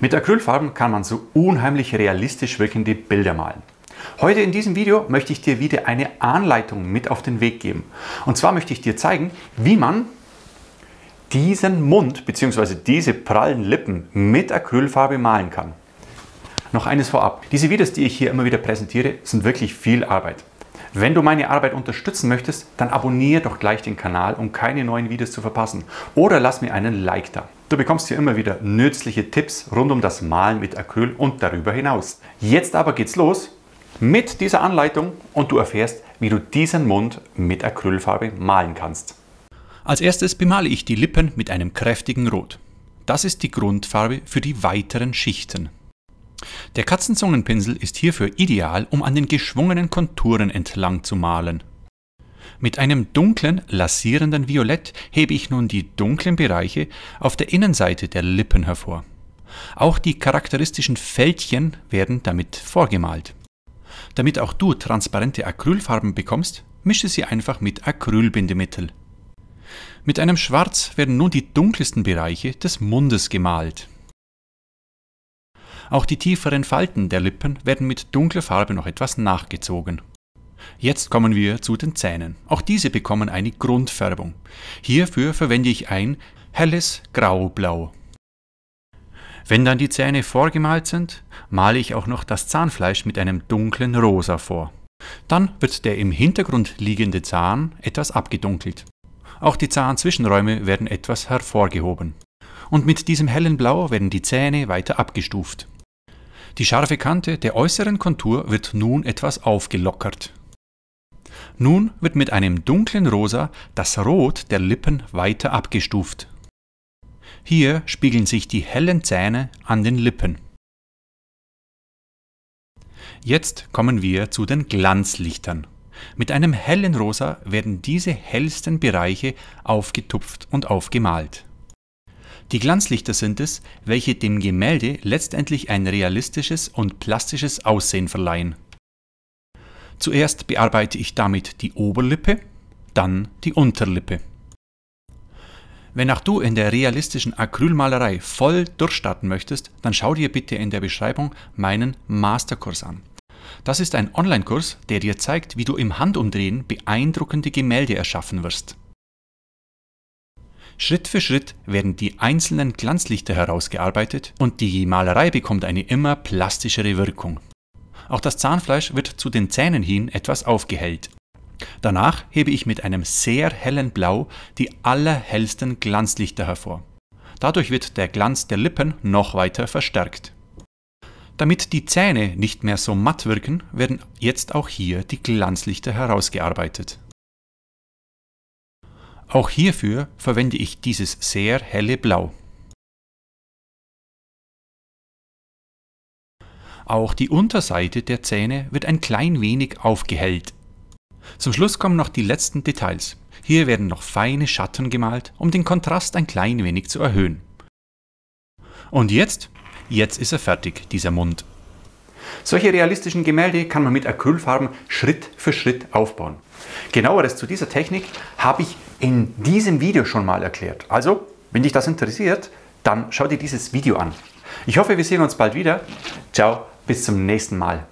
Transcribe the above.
Mit Acrylfarben kann man so unheimlich realistisch wirkende Bilder malen. Heute in diesem Video möchte ich dir wieder eine Anleitung mit auf den Weg geben. Und zwar möchte ich dir zeigen, wie man diesen Mund bzw. diese prallen Lippen mit Acrylfarbe malen kann. Noch eines vorab. Diese Videos, die ich hier immer wieder präsentiere, sind wirklich viel Arbeit. Wenn du meine Arbeit unterstützen möchtest, dann abonniere doch gleich den Kanal, um keine neuen Videos zu verpassen. Oder lass mir einen Like da. Du bekommst hier immer wieder nützliche Tipps rund um das Malen mit Acryl und darüber hinaus. Jetzt aber geht's los mit dieser Anleitung und du erfährst, wie du diesen Mund mit Acrylfarbe malen kannst. Als erstes bemale ich die Lippen mit einem kräftigen Rot. Das ist die Grundfarbe für die weiteren Schichten. Der Katzenzungenpinsel ist hierfür ideal, um an den geschwungenen Konturen entlang zu malen. Mit einem dunklen, lasierenden Violett hebe ich nun die dunklen Bereiche auf der Innenseite der Lippen hervor. Auch die charakteristischen Fältchen werden damit vorgemalt. Damit auch du transparente Acrylfarben bekommst, mische sie einfach mit Acrylbindemittel. Mit einem Schwarz werden nun die dunkelsten Bereiche des Mundes gemalt. Auch die tieferen Falten der Lippen werden mit dunkler Farbe noch etwas nachgezogen. Jetzt kommen wir zu den Zähnen. Auch diese bekommen eine Grundfärbung. Hierfür verwende ich ein helles Graublau. Wenn dann die Zähne vorgemalt sind, male ich auch noch das Zahnfleisch mit einem dunklen Rosa vor. Dann wird der im Hintergrund liegende Zahn etwas abgedunkelt. Auch die Zahnzwischenräume werden etwas hervorgehoben. Und mit diesem hellen Blau werden die Zähne weiter abgestuft. Die scharfe Kante der äußeren Kontur wird nun etwas aufgelockert. Nun wird mit einem dunklen Rosa das Rot der Lippen weiter abgestuft. Hier spiegeln sich die hellen Zähne an den Lippen. Jetzt kommen wir zu den Glanzlichtern. Mit einem hellen Rosa werden diese hellsten Bereiche aufgetupft und aufgemalt. Die Glanzlichter sind es, welche dem Gemälde letztendlich ein realistisches und plastisches Aussehen verleihen. Zuerst bearbeite ich damit die Oberlippe, dann die Unterlippe. Wenn auch du in der realistischen Acrylmalerei voll durchstarten möchtest, dann schau dir bitte in der Beschreibung meinen Masterkurs an. Das ist ein Online-Kurs, der dir zeigt, wie du im Handumdrehen beeindruckende Gemälde erschaffen wirst. Schritt für Schritt werden die einzelnen Glanzlichter herausgearbeitet und die Malerei bekommt eine immer plastischere Wirkung. Auch das Zahnfleisch wird zu den Zähnen hin etwas aufgehellt. Danach hebe ich mit einem sehr hellen Blau die allerhellsten Glanzlichter hervor. Dadurch wird der Glanz der Lippen noch weiter verstärkt. Damit die Zähne nicht mehr so matt wirken, werden jetzt auch hier die Glanzlichter herausgearbeitet. Auch hierfür verwende ich dieses sehr helle Blau. Auch die Unterseite der Zähne wird ein klein wenig aufgehellt. Zum Schluss kommen noch die letzten Details. Hier werden noch feine Schatten gemalt, um den Kontrast ein klein wenig zu erhöhen. Und jetzt? Jetzt ist er fertig, dieser Mund. Solche realistischen Gemälde kann man mit Acrylfarben Schritt für Schritt aufbauen. Genaueres zu dieser Technik habe ich in diesem Video schon mal erklärt. Also, wenn dich das interessiert, dann schau dir dieses Video an. Ich hoffe, wir sehen uns bald wieder. Ciao, bis zum nächsten Mal.